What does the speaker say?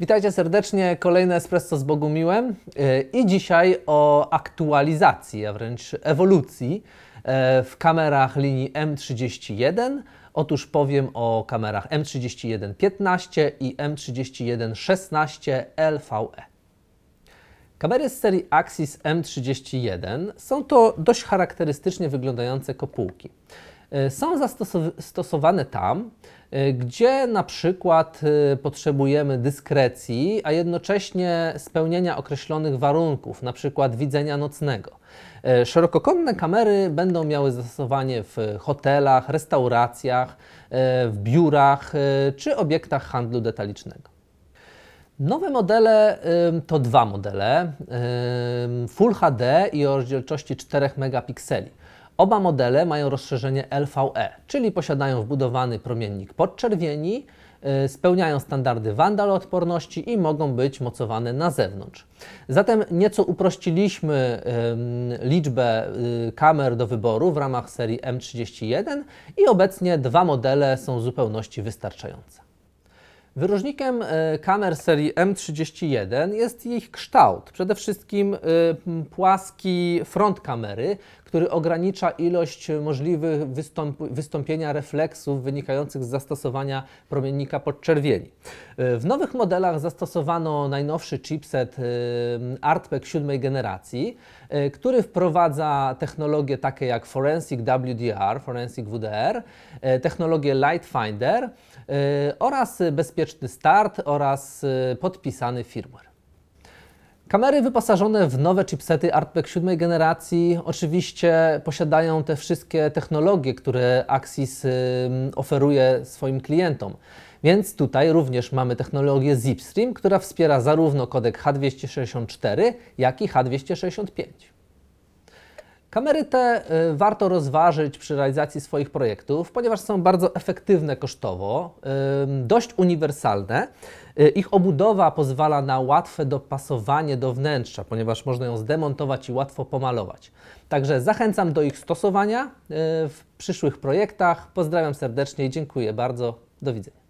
Witajcie serdecznie, kolejne Espresso z Bogumiłem e, i dzisiaj o aktualizacji, a wręcz ewolucji e, w kamerach linii M31. Otóż powiem o kamerach M3115 i M3116 LVE. Kamery z serii Axis M31 są to dość charakterystycznie wyglądające kopułki. E, są zastosowane tam, e, gdzie na przykład e, potrzebujemy dyskrecji, a jednocześnie spełnienia określonych warunków, na przykład widzenia nocnego. Szerokokonne kamery będą miały zastosowanie w hotelach, restauracjach, w biurach czy obiektach handlu detalicznego. Nowe modele to dwa modele Full HD i o rozdzielczości 4 megapikseli. Oba modele mają rozszerzenie LVE, czyli posiadają wbudowany promiennik podczerwieni, y, spełniają standardy odporności i mogą być mocowane na zewnątrz. Zatem nieco uprościliśmy liczbę y, kamer do wyboru w ramach serii M31 i obecnie dwa modele są w zupełności wystarczające. Wyróżnikiem e, kamer serii M31 jest ich kształt. Przede wszystkim e, płaski front kamery, który ogranicza ilość możliwych wystąpienia refleksów wynikających z zastosowania promiennika podczerwieni. E, w nowych modelach zastosowano najnowszy chipset ArtPack 7 generacji, który wprowadza technologie takie jak Forensic WDR, Forensic WDR, technologię Light Finder oraz bezpieczeństwo bezpieczny start oraz y, podpisany firmware. Kamery wyposażone w nowe chipsety Artback 7 generacji oczywiście posiadają te wszystkie technologie, które Axis y, oferuje swoim klientom. Więc tutaj również mamy technologię Zipstream, która wspiera zarówno kodek H264, jak i H265. Kamery te y, warto rozważyć przy realizacji swoich projektów, ponieważ są bardzo efektywne kosztowo, dość uniwersalne. Y, ich obudowa pozwala na łatwe dopasowanie do wnętrza, ponieważ można ją zdemontować i łatwo pomalować. Także zachęcam do ich stosowania y, w przyszłych projektach. Pozdrawiam serdecznie i dziękuję bardzo. Do widzenia.